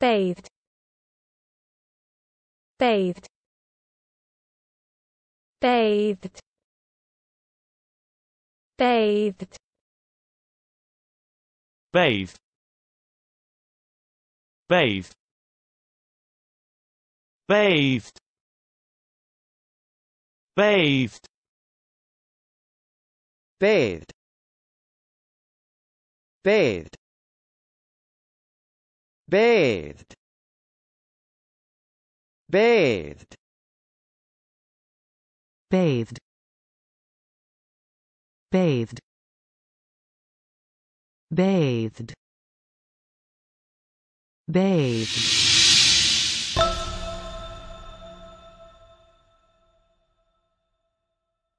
bathed bathed bathed bathed Bathed. Bathed. bathed bathed bathed bathed bathed bathed bathed bathed bathed bathed